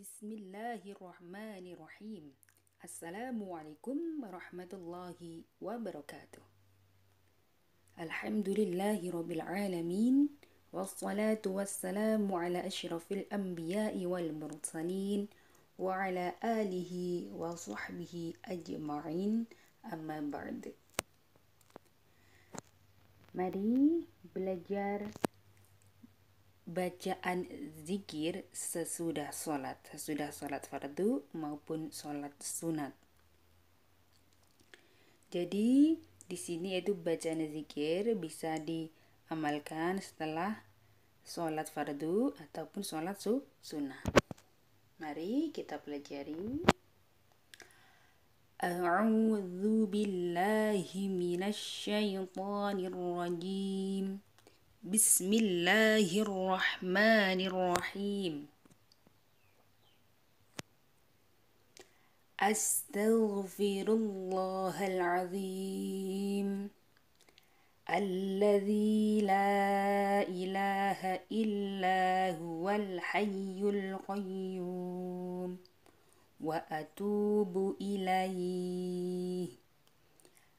بسم الله الرحمن الرحيم السلام عليكم ورحمة الله وبركاته الحمد لله رب العالمين والصلاة والسلام على أشرف الأنبياء والمرسلين وعلى آله وصحبه أجمعين أما بعد Mari belajar bacaan zikir sesudah sholat, sesudah sholat fardu maupun sholat sunat. Jadi di sini yaitu bacaan zikir bisa diamalkan setelah sholat fardu ataupun sholat su sunnah. Mari kita pelajari. A'udzu billahi minasy syaithanir rajim. بسم الله الرحمن الرحيم استغفر الله العظيم الذي لا اله الا هو الحي القيوم واتوب اليه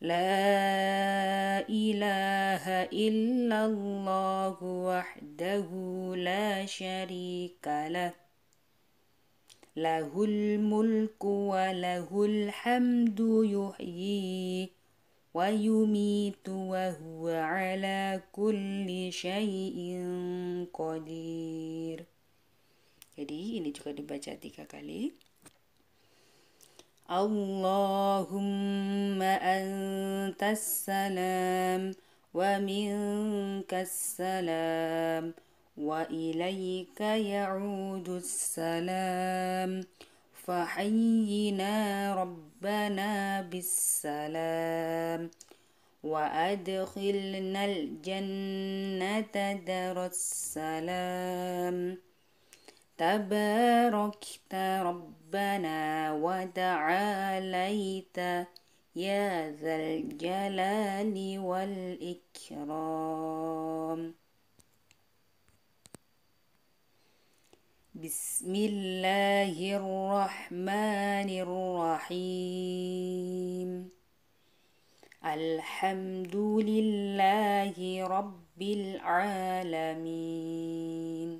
لا إله إلا الله وحده لا شريك له له الملك وله الحمد يحيي ويميت وهو على كل شيء قدير Jadi ini juga dibaca tiga kali. اللهم أنت السلام ومنك السلام وإليك يعود السلام فحينا ربنا بالسلام وأدخلنا الجنة دار السلام تباركت ربنا وتعاليت يا ذا الجلال والإكرام بسم الله الرحمن الرحيم الحمد لله رب العالمين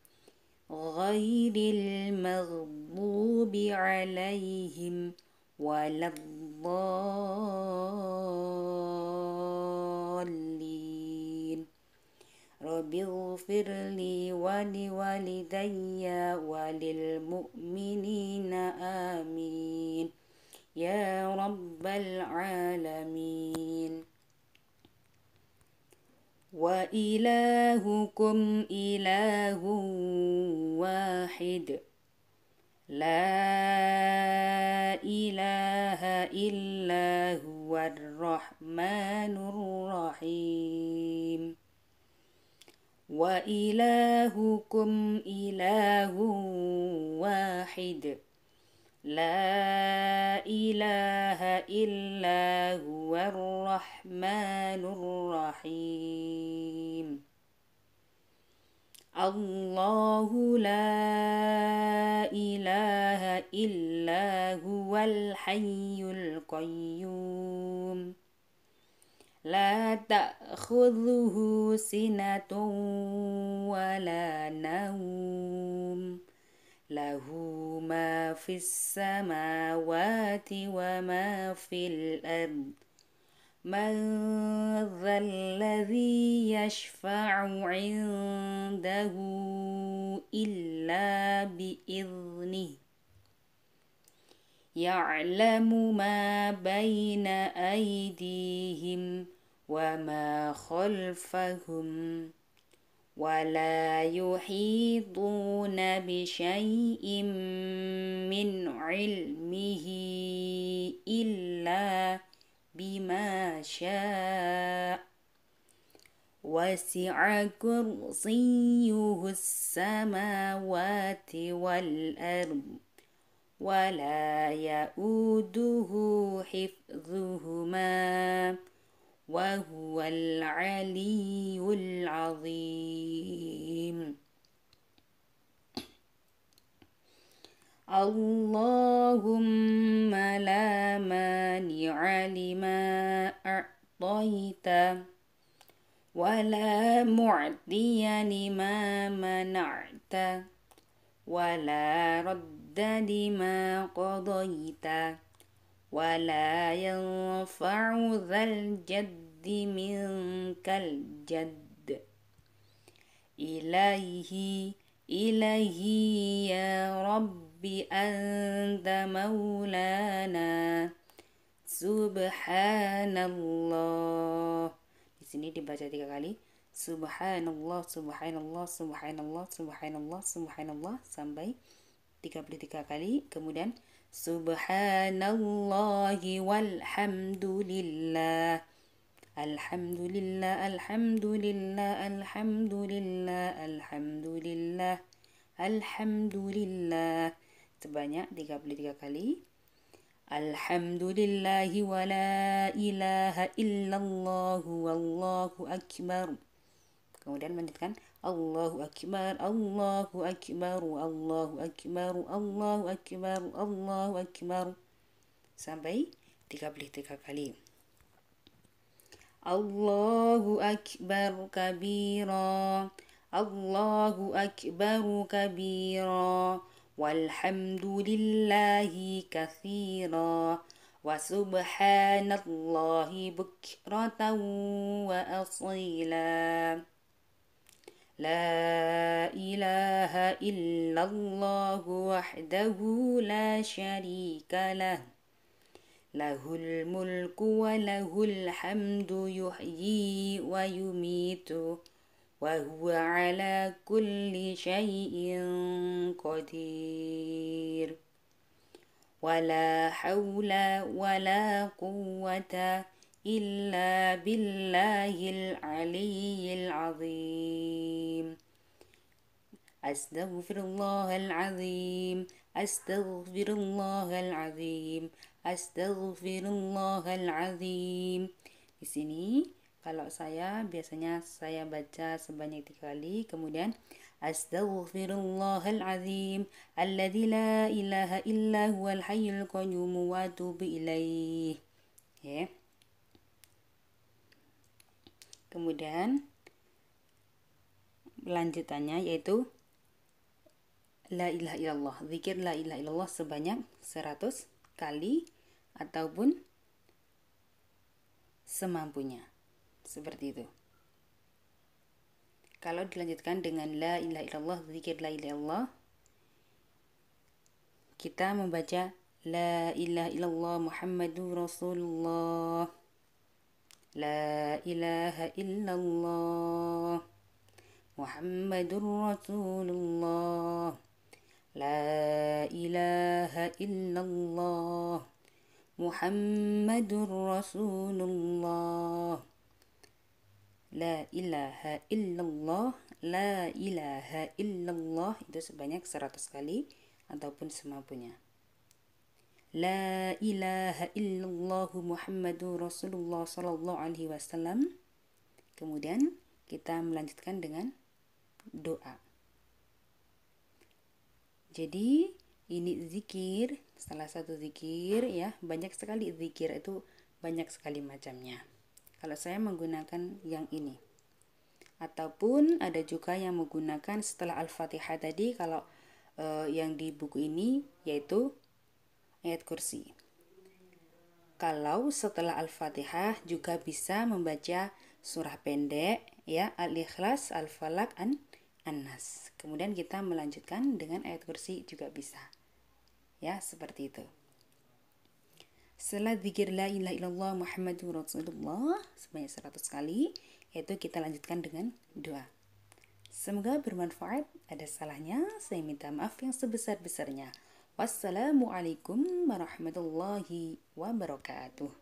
غير المغضوب عليهم ولا الضالين رب اغفر لي ولوالدي وللمؤمنين آمين يا رب العالمين وإلهكم إله واحد لا إله إلا هو الرحمن الرحيم وإلهكم إله واحد لا إله إلا هو الرحمن الرحيم الله لا إله إلا هو الحي القيوم لا تأخذه سنة ولا نوم له ما في السماوات وما في الأرض من ذا الذي يشفع عنده إلا بإذنه يعلم ما بين أيديهم وما خلفهم ولا يحيطون بشيء من علمه إلا بما شاء وسع كرسيه السماوات والأرض ولا يئوده حفظهما وهو العلي العظيم اللهم لا مانع لما أعطيت ولا معطي لما منعت ولا رد لما قضيت ولا ينفع ذا الجد منك الجد إليه إليه يا رب أنت مولانا Subhanallah. Di sini dibaca tiga kali. Subhanallah, subhanallah, subhanallah, subhanallah, subhanallah sampai 33 kali. Kemudian Subhanallah, walhamdulillah. Alhamdulillah, alhamdulillah, alhamdulillah, alhamdulillah, alhamdulillah. Sebanyak 33 kali. Alhamdulillahi wa la ilaha illallah wallahu akbar. Kemudian melanjutkan Allahu akbar, Allahu akbar, Allahu akbar, Allahu akbar, Allahu akbar sampai 33 kali. الله أكبر كبيرا الله أكبر كبيرا والحمد لله كثيرا وسبحان الله بكرة وأصيلا لا إله إلا الله وحده لا شريك له له الملك وله الحمد يحيي ويميت وهو على كل شيء قدير ولا حول ولا قوة إلا بالله العلي العظيم أستغفر الله العظيم أستغفر الله العظيم Astaghfirullahaladzim. Di sini kalau saya biasanya saya baca sebanyak tiga kali kemudian Astaghfirullahaladzim. azim alladzi la ilaha illa huwal hayyul qayyum wa atubu ilaih. Ya. Kemudian lanjutannya yaitu la ilaha illallah. Zikir la ilaha illallah sebanyak 100 sekali ataupun semampunya. Seperti itu. Kalau dilanjutkan dengan la ilaha illallah, zikir la ilaha illallah, kita membaca la ilaha illallah Muhammadur Rasulullah. La ilaha illallah Muhammadur Rasulullah. لا إله إلا الله محمد رسول الله لا إله إلا الله لا إله إلا الله itu sebanyak 100 kali ataupun semampunya La ilaha illallah Muhammadur Rasulullah sallallahu alaihi wasallam. Kemudian kita melanjutkan dengan doa. Jadi ini zikir, salah satu zikir ya, banyak sekali zikir itu banyak sekali macamnya. Kalau saya menggunakan yang ini. Ataupun ada juga yang menggunakan setelah Al-Fatihah tadi kalau eh, yang di buku ini yaitu ayat kursi. Kalau setelah Al-Fatihah juga bisa membaca surah pendek ya Al-Ikhlas, Al-Falaq, An Anas. Kemudian kita melanjutkan dengan ayat kursi juga bisa. Ya, seperti itu. Setelah zikir la ilaha illallah Muhammadur Rasulullah sebanyak 100 kali, yaitu kita lanjutkan dengan doa. Semoga bermanfaat. Ada salahnya, saya minta maaf yang sebesar-besarnya. Wassalamualaikum warahmatullahi wabarakatuh.